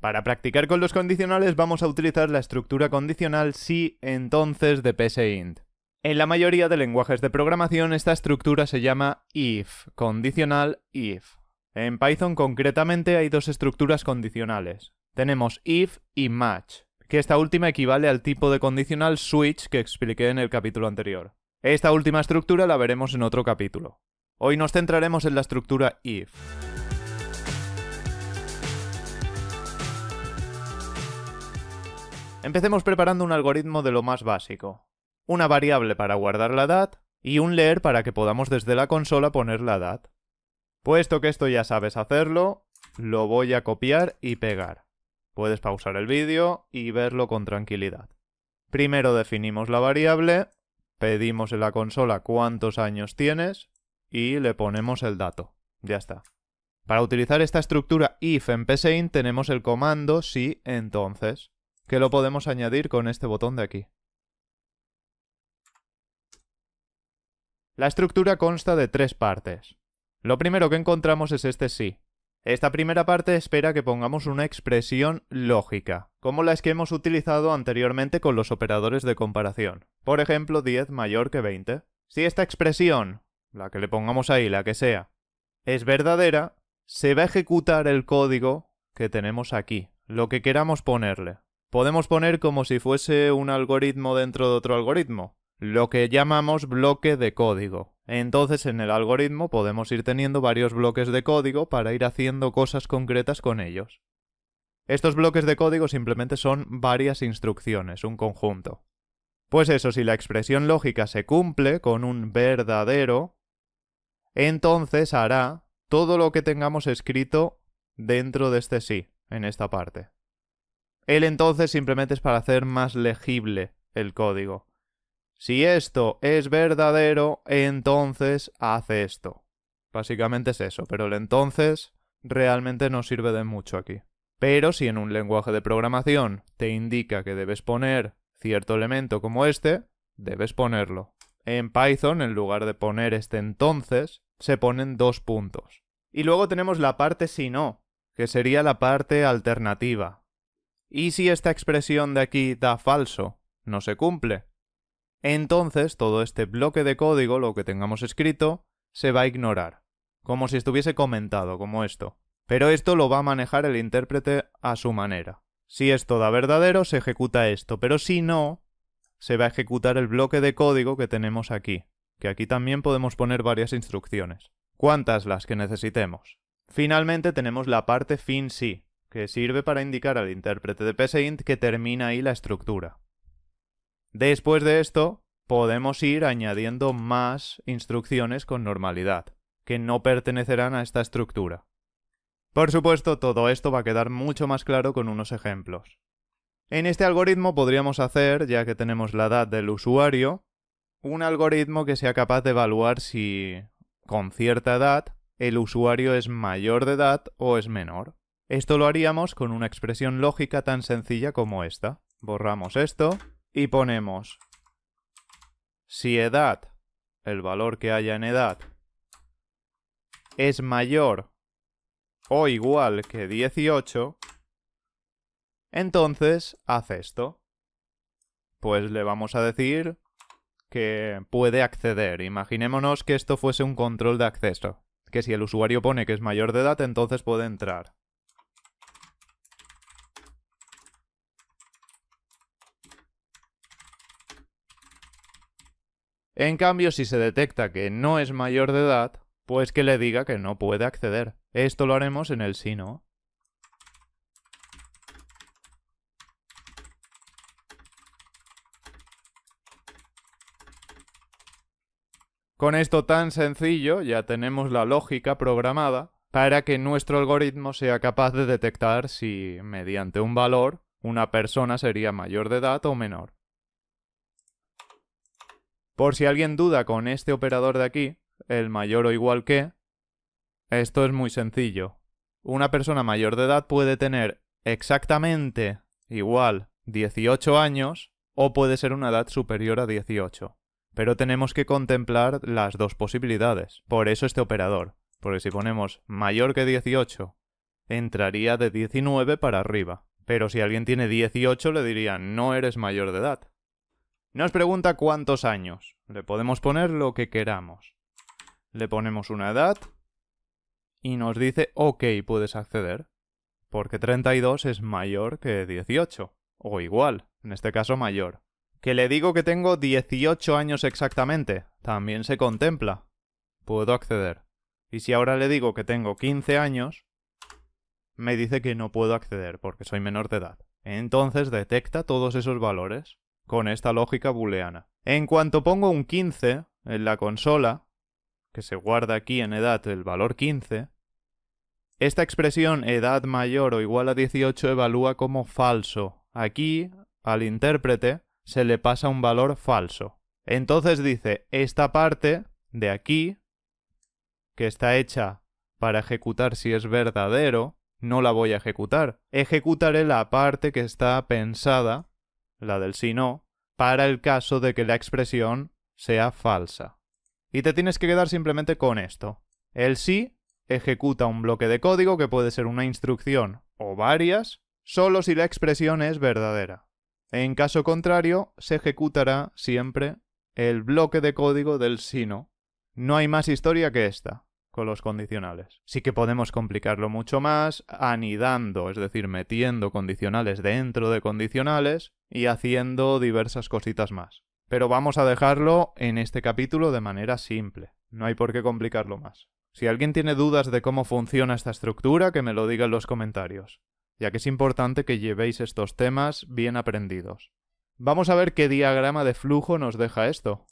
Para practicar con los condicionales vamos a utilizar la estructura condicional si entonces de PSEINT. En la mayoría de lenguajes de programación esta estructura se llama if, condicional if. En Python concretamente hay dos estructuras condicionales. Tenemos if y match, que esta última equivale al tipo de condicional switch que expliqué en el capítulo anterior. Esta última estructura la veremos en otro capítulo. Hoy nos centraremos en la estructura if. Empecemos preparando un algoritmo de lo más básico. Una variable para guardar la edad y un leer para que podamos desde la consola poner la edad. Puesto que esto ya sabes hacerlo, lo voy a copiar y pegar. Puedes pausar el vídeo y verlo con tranquilidad. Primero definimos la variable, pedimos en la consola cuántos años tienes y le ponemos el dato. Ya está. Para utilizar esta estructura if en PSeInt tenemos el comando si entonces, que lo podemos añadir con este botón de aquí. La estructura consta de tres partes. Lo primero que encontramos es este sí. Esta primera parte espera que pongamos una expresión lógica, como las que hemos utilizado anteriormente con los operadores de comparación. Por ejemplo, 10 mayor que 20. Si esta expresión la que le pongamos ahí, la que sea, es verdadera, se va a ejecutar el código que tenemos aquí, lo que queramos ponerle. Podemos poner como si fuese un algoritmo dentro de otro algoritmo, lo que llamamos bloque de código. Entonces en el algoritmo podemos ir teniendo varios bloques de código para ir haciendo cosas concretas con ellos. Estos bloques de código simplemente son varias instrucciones, un conjunto. Pues eso, si la expresión lógica se cumple con un verdadero, entonces hará todo lo que tengamos escrito dentro de este sí, en esta parte. El entonces simplemente es para hacer más legible el código. Si esto es verdadero, entonces hace esto. Básicamente es eso, pero el entonces realmente no sirve de mucho aquí. Pero si en un lenguaje de programación te indica que debes poner cierto elemento como este, debes ponerlo. En Python, en lugar de poner este entonces, se ponen dos puntos. Y luego tenemos la parte si no, que sería la parte alternativa. ¿Y si esta expresión de aquí da falso? No se cumple. Entonces todo este bloque de código, lo que tengamos escrito, se va a ignorar, como si estuviese comentado, como esto. Pero esto lo va a manejar el intérprete a su manera. Si esto da verdadero, se ejecuta esto, pero si no, se va a ejecutar el bloque de código que tenemos aquí, que aquí también podemos poner varias instrucciones. ¿Cuántas las que necesitemos? Finalmente tenemos la parte fin sí, que sirve para indicar al intérprete de PSeInt que termina ahí la estructura. Después de esto, podemos ir añadiendo más instrucciones con normalidad, que no pertenecerán a esta estructura. Por supuesto, todo esto va a quedar mucho más claro con unos ejemplos. En este algoritmo podríamos hacer, ya que tenemos la edad del usuario, un algoritmo que sea capaz de evaluar si con cierta edad el usuario es mayor de edad o es menor. Esto lo haríamos con una expresión lógica tan sencilla como esta. Borramos esto y ponemos si edad, el valor que haya en edad, es mayor o igual que 18, entonces, hace esto. Pues le vamos a decir que puede acceder. Imaginémonos que esto fuese un control de acceso. Que si el usuario pone que es mayor de edad, entonces puede entrar. En cambio, si se detecta que no es mayor de edad, pues que le diga que no puede acceder. Esto lo haremos en el sino. Con esto tan sencillo ya tenemos la lógica programada para que nuestro algoritmo sea capaz de detectar si, mediante un valor, una persona sería mayor de edad o menor. Por si alguien duda con este operador de aquí, el mayor o igual que, esto es muy sencillo. Una persona mayor de edad puede tener exactamente igual 18 años o puede ser una edad superior a 18. Pero tenemos que contemplar las dos posibilidades. Por eso este operador. Porque si ponemos mayor que 18, entraría de 19 para arriba. Pero si alguien tiene 18, le diría no eres mayor de edad. Nos pregunta cuántos años. Le podemos poner lo que queramos. Le ponemos una edad y nos dice ok, puedes acceder. Porque 32 es mayor que 18. O igual, en este caso mayor. Que le digo que tengo 18 años exactamente. También se contempla. Puedo acceder. Y si ahora le digo que tengo 15 años, me dice que no puedo acceder porque soy menor de edad. Entonces detecta todos esos valores con esta lógica booleana. En cuanto pongo un 15 en la consola, que se guarda aquí en edad el valor 15, esta expresión edad mayor o igual a 18 evalúa como falso. Aquí, al intérprete, se le pasa un valor falso. Entonces dice, esta parte de aquí, que está hecha para ejecutar si es verdadero, no la voy a ejecutar. Ejecutaré la parte que está pensada, la del si no, para el caso de que la expresión sea falsa. Y te tienes que quedar simplemente con esto. El si ejecuta un bloque de código que puede ser una instrucción o varias, solo si la expresión es verdadera. En caso contrario, se ejecutará siempre el bloque de código del sino. No hay más historia que esta con los condicionales. Sí que podemos complicarlo mucho más anidando, es decir, metiendo condicionales dentro de condicionales y haciendo diversas cositas más. Pero vamos a dejarlo en este capítulo de manera simple. No hay por qué complicarlo más. Si alguien tiene dudas de cómo funciona esta estructura, que me lo diga en los comentarios ya que es importante que llevéis estos temas bien aprendidos. Vamos a ver qué diagrama de flujo nos deja esto.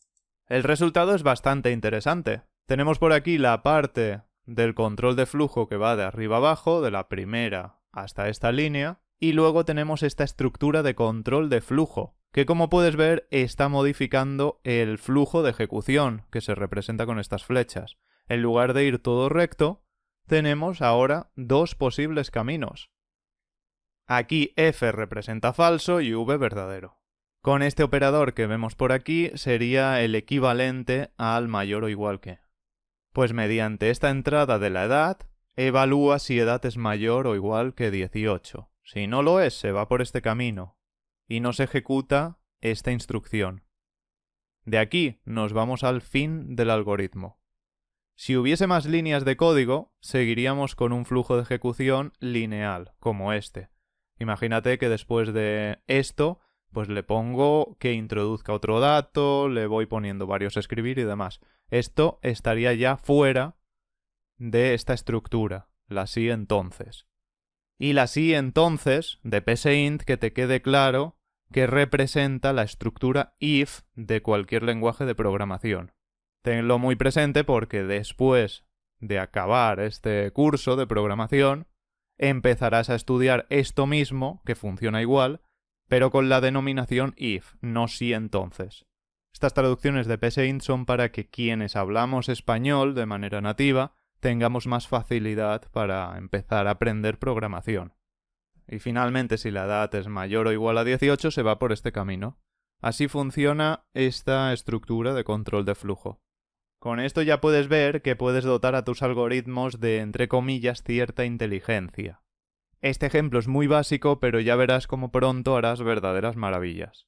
El resultado es bastante interesante. Tenemos por aquí la parte del control de flujo que va de arriba abajo, de la primera hasta esta línea, y luego tenemos esta estructura de control de flujo, que como puedes ver está modificando el flujo de ejecución que se representa con estas flechas. En lugar de ir todo recto, tenemos ahora dos posibles caminos. Aquí f representa falso y v verdadero. Con este operador que vemos por aquí sería el equivalente al mayor o igual que. Pues mediante esta entrada de la edad, evalúa si edad es mayor o igual que 18. Si no lo es, se va por este camino y nos ejecuta esta instrucción. De aquí nos vamos al fin del algoritmo. Si hubiese más líneas de código, seguiríamos con un flujo de ejecución lineal, como este. Imagínate que después de esto, pues le pongo que introduzca otro dato, le voy poniendo varios a escribir y demás. Esto estaría ya fuera de esta estructura, la sí entonces. Y la sí entonces, de PSEINT, que te quede claro que representa la estructura if de cualquier lenguaje de programación. Tenlo muy presente porque después de acabar este curso de programación, empezarás a estudiar esto mismo, que funciona igual, pero con la denominación if, no si entonces. Estas traducciones de PSINT son para que quienes hablamos español de manera nativa tengamos más facilidad para empezar a aprender programación. Y finalmente, si la edad es mayor o igual a 18, se va por este camino. Así funciona esta estructura de control de flujo. Con esto ya puedes ver que puedes dotar a tus algoritmos de, entre comillas, cierta inteligencia. Este ejemplo es muy básico, pero ya verás cómo pronto harás verdaderas maravillas.